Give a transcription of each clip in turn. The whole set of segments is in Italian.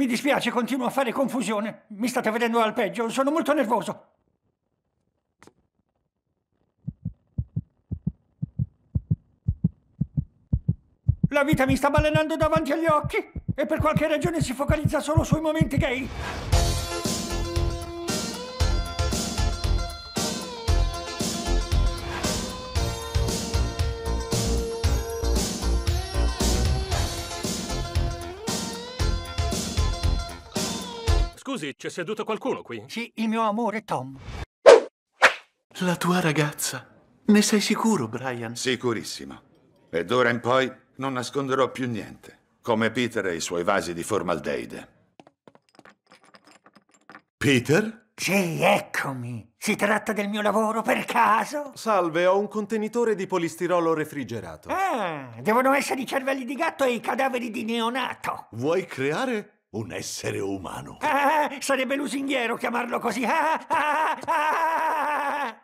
Mi dispiace, continuo a fare confusione. Mi state vedendo al peggio, sono molto nervoso. La vita mi sta balenando davanti agli occhi e per qualche ragione si focalizza solo sui momenti gay. Scusi, c'è seduto qualcuno qui? Sì, il mio amore, Tom. La tua ragazza. Ne sei sicuro, Brian? Sicurissimo. Ed ora in poi non nasconderò più niente, come Peter e i suoi vasi di formaldeide. Peter? Sì, eccomi. Si tratta del mio lavoro per caso? Salve, ho un contenitore di polistirolo refrigerato. Ah, devono essere i cervelli di gatto e i cadaveri di neonato. Vuoi creare un essere umano. Ah, ah, ah, sarebbe lusinghiero chiamarlo così. Ah, ah, ah,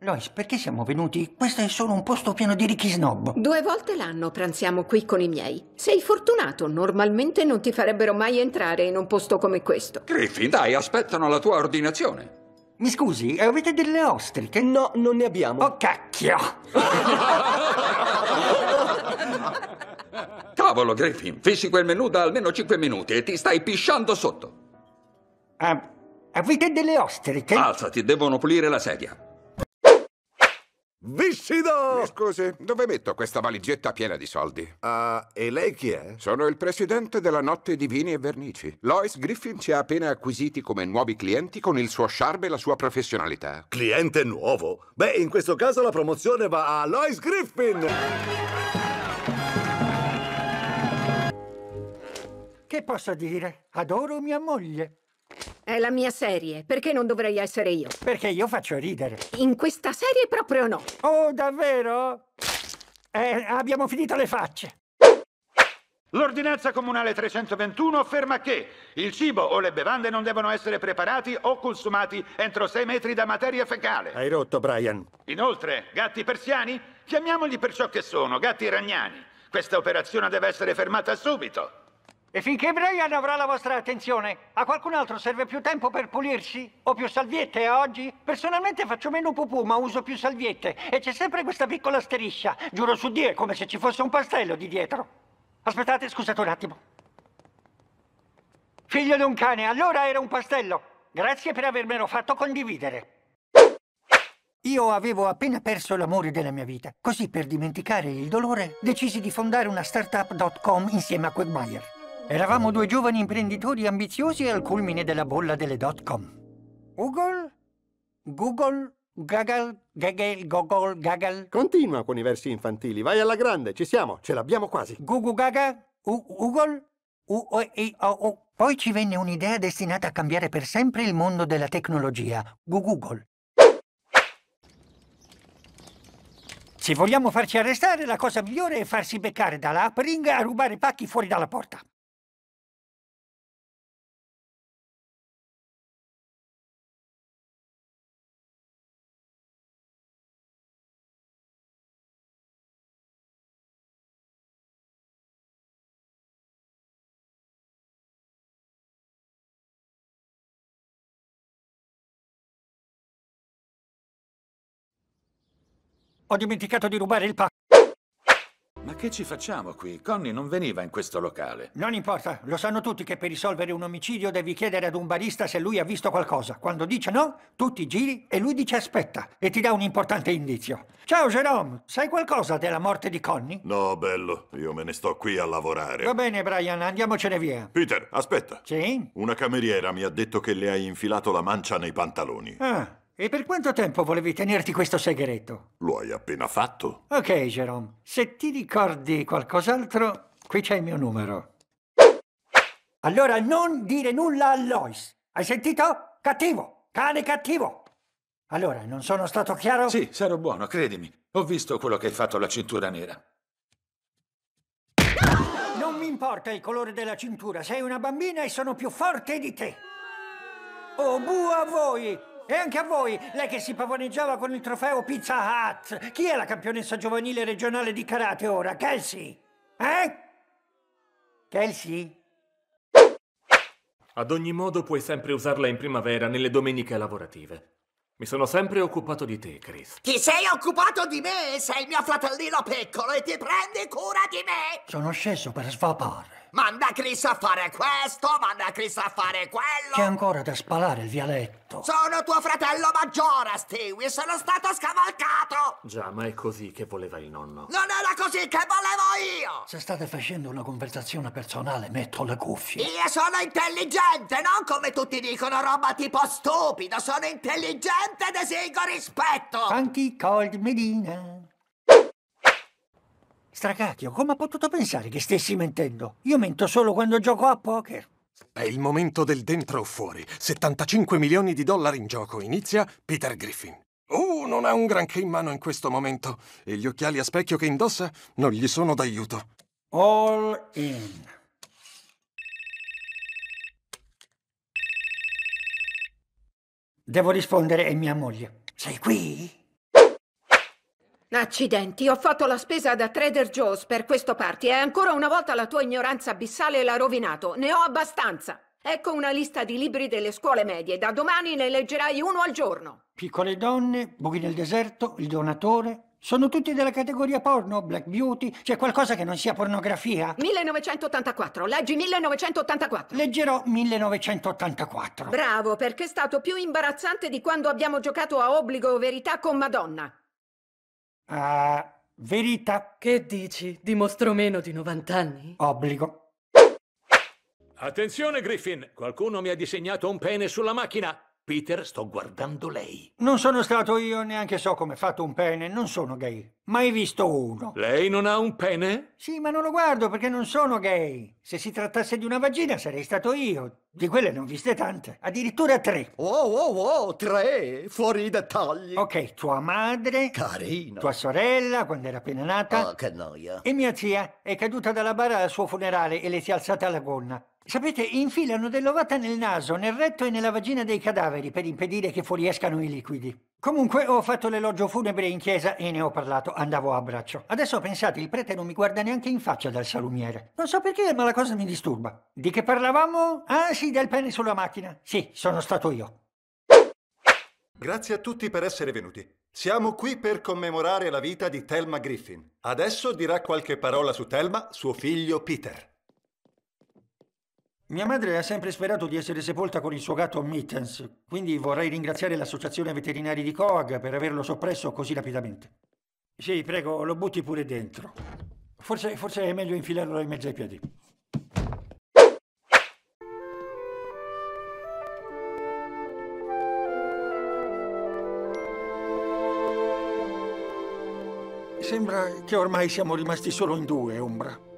Lois, perché siamo venuti? Questo è solo un posto pieno di ricchi snob. Due volte l'anno pranziamo qui con i miei. Sei fortunato, normalmente non ti farebbero mai entrare in un posto come questo. Griffin, dai, aspettano la tua ordinazione. Mi scusi, avete delle ostriche? No, non ne abbiamo. Oh, cacchio! Cavolo, Griffin, fissi quel menù da almeno 5 minuti e ti stai pisciando sotto. Ah, avete delle ostriche? Alzati, devono pulire la sedia. Viscido! Mi scusi, dove metto questa valigetta piena di soldi? Ah, uh, e lei chi è? Sono il presidente della Notte di Vini e Vernici. Lois Griffin ci ha appena acquisiti come nuovi clienti con il suo charme e la sua professionalità. Cliente nuovo? Beh, in questo caso la promozione va a Lois Griffin! Che posso dire? Adoro mia moglie. È la mia serie. Perché non dovrei essere io? Perché io faccio ridere. In questa serie proprio no. Oh, davvero? Eh, abbiamo finito le facce. L'ordinanza comunale 321 afferma che il cibo o le bevande non devono essere preparati o consumati entro 6 metri da materia fecale. Hai rotto, Brian. Inoltre, gatti persiani? Chiamiamoli per ciò che sono, gatti ragnani. Questa operazione deve essere fermata subito. E finché Brian avrà la vostra attenzione, a qualcun altro serve più tempo per pulirsi? O più salviette eh, oggi? Personalmente faccio meno pupù, ma uso più salviette. E c'è sempre questa piccola striscia. Giuro su Dio, è come se ci fosse un pastello di dietro. Aspettate, scusate un attimo. Figlio di un cane, allora era un pastello. Grazie per avermelo fatto condividere. Io avevo appena perso l'amore della mia vita, così per dimenticare il dolore decisi di fondare una startup.com insieme a Quagmire. Eravamo due giovani imprenditori ambiziosi al culmine della bolla delle dot-com. Google? Google? Gagal? Gagal? Gogol? Gagal? Continua con i versi infantili, vai alla grande, ci siamo, ce l'abbiamo quasi. Google Gaga? Google? Poi ci venne un'idea destinata a cambiare per sempre il mondo della tecnologia, Google. Se vogliamo farci arrestare, la cosa migliore è farsi beccare dalla ring a rubare pacchi fuori dalla porta. Ho dimenticato di rubare il pacco. Ma che ci facciamo qui? Connie non veniva in questo locale. Non importa, lo sanno tutti che per risolvere un omicidio devi chiedere ad un barista se lui ha visto qualcosa. Quando dice no, tu ti giri e lui dice aspetta e ti dà un importante indizio. Ciao Jerome, sai qualcosa della morte di Connie? No, bello, io me ne sto qui a lavorare. Va bene, Brian, andiamocene via. Peter, aspetta. Sì? Una cameriera mi ha detto che le hai infilato la mancia nei pantaloni. Ah. E per quanto tempo volevi tenerti questo segreto? Lo hai appena fatto. Ok, Jerome. Se ti ricordi qualcos'altro, qui c'è il mio numero. Allora non dire nulla a Lois. Hai sentito? Cattivo! Cane cattivo! Allora, non sono stato chiaro? Sì, sarò buono, credimi. Ho visto quello che hai fatto alla cintura nera. Non mi importa il colore della cintura. Sei una bambina e sono più forte di te. Oh, bu a voi! E anche a voi, lei che si pavoneggiava con il trofeo Pizza Hut. Chi è la campionessa giovanile regionale di karate ora? Kelsey? Eh? Kelsey? Ad ogni modo puoi sempre usarla in primavera nelle domeniche lavorative. Mi sono sempre occupato di te, Chris. Ti sei occupato di me? Sei il mio fratellino piccolo e ti prendi cura di me? Sono sceso per svapare. Manda Chris a fare questo, manda Chris a fare quello. C'è ancora da spalare il vialetto. Sono tuo fratello maggiore, Stewie, sono stato scavalcato. Già, ma è così che voleva il nonno. Non era così che volevo io. Se state facendo una conversazione personale, metto le cuffie. Io sono intelligente, non come tutti dicono roba tipo stupido. Sono intelligente ed esigo rispetto. Anti-cold medina. Stracacchio, come ha potuto pensare che stessi mentendo? Io mento solo quando gioco a poker. È il momento del dentro o fuori. 75 milioni di dollari in gioco. Inizia Peter Griffin. Uh, non ha un granché in mano in questo momento. E gli occhiali a specchio che indossa non gli sono d'aiuto. All in. Devo rispondere, è mia moglie. Sei qui? Accidenti, ho fatto la spesa da Trader Joe's per questo party e ancora una volta la tua ignoranza abissale l'ha rovinato. Ne ho abbastanza. Ecco una lista di libri delle scuole medie. Da domani ne leggerai uno al giorno. Piccole donne, buchi nel deserto, il donatore. Sono tutti della categoria porno, black beauty. C'è qualcosa che non sia pornografia? 1984. Leggi 1984. Leggerò 1984. Bravo, perché è stato più imbarazzante di quando abbiamo giocato a obbligo o verità con Madonna. Uh, verità. Che dici? Dimostro meno di 90 anni? Obbligo. Attenzione, Griffin! Qualcuno mi ha disegnato un pene sulla macchina! Peter, sto guardando lei. Non sono stato io, neanche so come è fatto un pene, non sono gay. Mai visto uno. Lei non ha un pene? Sì, ma non lo guardo perché non sono gay. Se si trattasse di una vagina sarei stato io. Di quelle ne ho viste tante, addirittura tre. Oh, oh, oh, tre? Fuori i dettagli. Ok, tua madre. Carina. Tua sorella, quando era appena nata. Oh, che noia. E mia zia è caduta dalla bara al suo funerale e le si è alzata la gonna. Sapete, infilano dell'ovata nel naso, nel retto e nella vagina dei cadaveri per impedire che fuoriescano i liquidi. Comunque ho fatto l'elogio funebre in chiesa e ne ho parlato, andavo a braccio. Adesso pensate, il prete non mi guarda neanche in faccia dal salumiere. Non so perché, ma la cosa mi disturba. Di che parlavamo? Ah sì, del pene sulla macchina. Sì, sono stato io. Grazie a tutti per essere venuti. Siamo qui per commemorare la vita di Thelma Griffin. Adesso dirà qualche parola su Thelma, suo figlio Peter. Mia madre ha sempre sperato di essere sepolta con il suo gatto Mittens, quindi vorrei ringraziare l'associazione veterinari di Coag per averlo soppresso così rapidamente. Sì, prego, lo butti pure dentro. Forse, forse è meglio infilarlo in mezzo ai piedi. Sembra che ormai siamo rimasti solo in due, Ombra.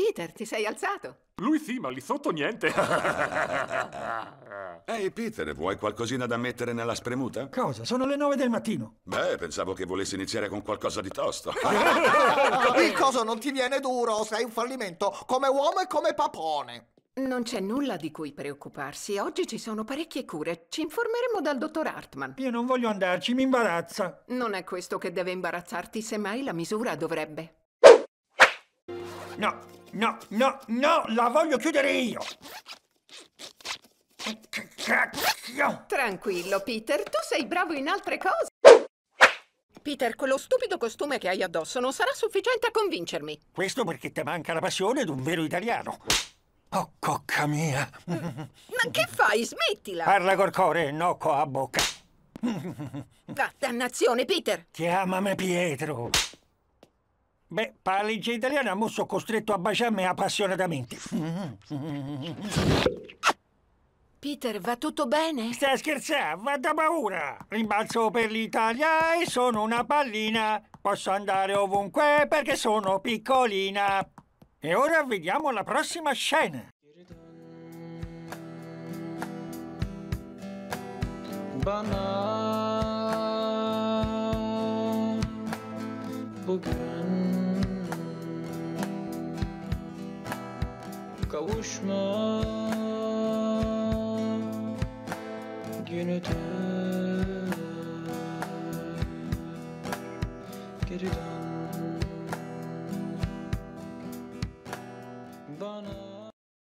Peter, ti sei alzato? Lui sì, ma lì sotto niente. Ehi, hey Peter, vuoi qualcosina da mettere nella spremuta? Cosa? Sono le nove del mattino. Beh, pensavo che volessi iniziare con qualcosa di tosto. Il coso non ti viene duro, sei un fallimento, come uomo e come papone. Non c'è nulla di cui preoccuparsi. Oggi ci sono parecchie cure. Ci informeremo dal dottor Hartman. Io non voglio andarci, mi imbarazza. Non è questo che deve imbarazzarti, semmai la misura dovrebbe no, no, no, no, la voglio chiudere io! cacchio! Tranquillo, Peter, tu sei bravo in altre cose! Peter, quello stupido costume che hai addosso non sarà sufficiente a convincermi. Questo perché ti manca la passione di un vero italiano. Oh, cocca mia! Mm, ma che fai? Smettila! Parla col cuore, no co a bocca. Va, dannazione, Peter! Chiamami Pietro! Beh, per la legge italiana, mo sono costretto a baciarmi appassionatamente. Peter, va tutto bene? Stai scherzando? Vada paura! Rimbalzo per l'Italia e sono una pallina. Posso andare ovunque perché sono piccolina. E ora vediamo la prossima scena. Bana, kavuşma Günü dön Geri dön